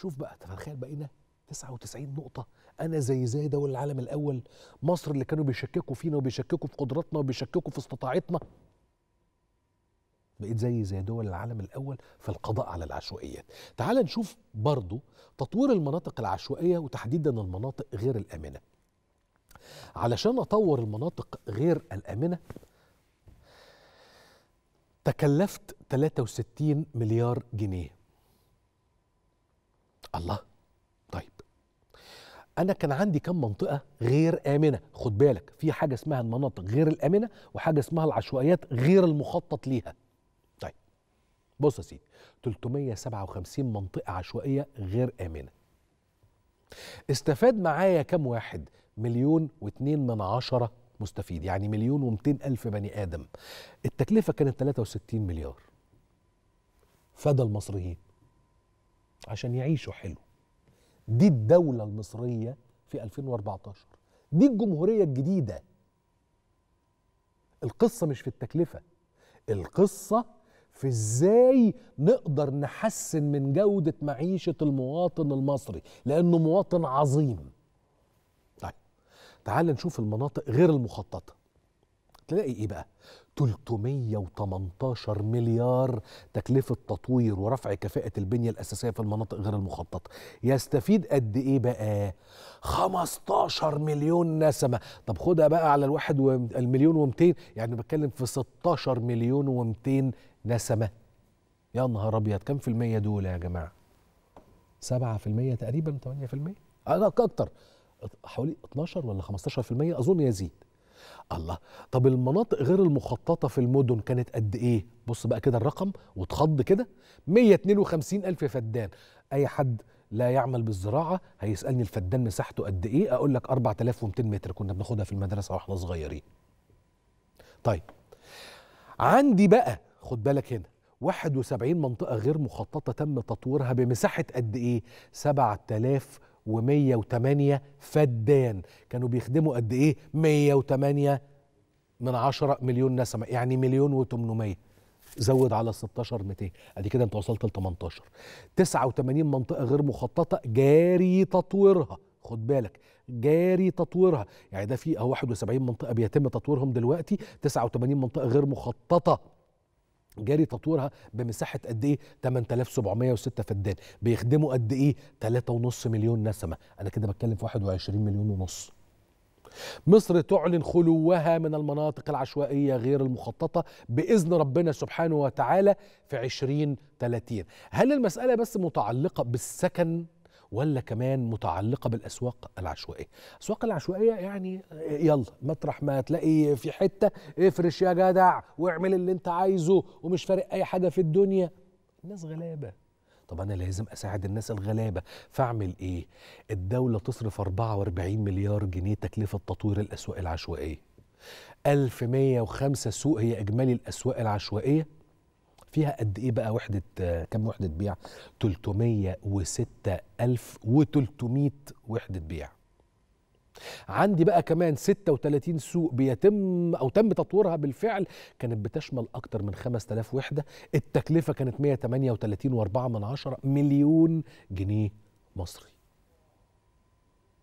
شوف بقى تخيل بقينا 99 نقطة أنا زي زي دول العالم الأول مصر اللي كانوا بيشككوا فينا وبيشككوا في قدراتنا وبيشككوا في استطاعتنا بقيت زي زي دول العالم الأول في القضاء على العشوائيات تعال نشوف برضو تطوير المناطق العشوائية وتحديدا المناطق غير الآمنة علشان أطور المناطق غير الآمنة تكلفت 63 مليار جنيه الله طيب انا كان عندي كم منطقه غير امنه خد بالك في حاجه اسمها المناطق غير الامنه وحاجه اسمها العشوائيات غير المخطط ليها طيب بص يا سيدي 357 منطقه عشوائيه غير امنه استفاد معايا كم واحد مليون واتنين من عشرة مستفيد يعني مليون ومتين ألف بني آدم التكلفة كانت 63 مليار فدى المصريين عشان يعيشوا حلو دي الدولة المصرية في 2014 دي الجمهورية الجديدة القصة مش في التكلفة القصة في ازاي نقدر نحسن من جودة معيشة المواطن المصري لأنه مواطن عظيم طيب تعال نشوف المناطق غير المخططة تلاقي ايه بقى 318 مليار تكلفة تطوير ورفع كفاءة البنية الأساسية في المناطق غير المخططة يستفيد قد إيه بقى 15 مليون نسمة طب خدها بقى على الواحد و... المليون و200 يعني بتكلم في 16 مليون و200 نسمة يا نهار أبيض كم في المية دول يا جماعة 7% تقريبا 8% أنا أكتر حوالي 12 ولا 15% أظن يزيد الله طب المناطق غير المخططه في المدن كانت قد ايه بص بقى كده الرقم واتخض كده 152 الف فدان اي حد لا يعمل بالزراعه هيسالني الفدان مساحته قد ايه اقول لك 4200 متر كنا بناخدها في المدرسه واحنا صغيرين طيب عندي بقى خد بالك هنا 71 منطقة غير مخططة تم تطويرها بمساحة قد إيه؟ 7000 و108 فدان كانوا بيخدموا قد ايه 108 من 10 مليون نسمه يعني مليون و800 زود على 16 200 ادي كده انت وصلت ل 18 89 منطقه غير مخططه جاري تطويرها خد بالك جاري تطويرها يعني ده في 71 منطقه بيتم تطويرهم دلوقتي 89 منطقه غير مخططه جاري تطويرها بمساحه قد ايه 8706 فدان بيخدموا قد ايه 3.5 مليون نسمه انا كده بتكلم في 21 مليون ونص مصر تعلن خلوها من المناطق العشوائية غير المخططة بإذن ربنا سبحانه وتعالى في 2030 هل المسألة بس متعلقة بالسكن ولا كمان متعلقه بالاسواق العشوائيه الاسواق العشوائيه يعني يلا مطرح ما تلاقي في حته افرش يا جدع واعمل اللي انت عايزه ومش فارق اي حاجه في الدنيا الناس غلابه طب انا لازم اساعد الناس الغلابه فاعمل ايه الدوله تصرف 44 مليار جنيه تكلفه تطوير الاسواق العشوائيه 1105 سوق هي اجمالي الاسواق العشوائيه فيها قد ايه بقى وحده كم وحده بيع 306300 وحده بيع عندي بقى كمان 36 سوق بيتم او تم تطويرها بالفعل كانت بتشمل اكتر من 5000 وحده التكلفه كانت 138.4 مليون جنيه مصري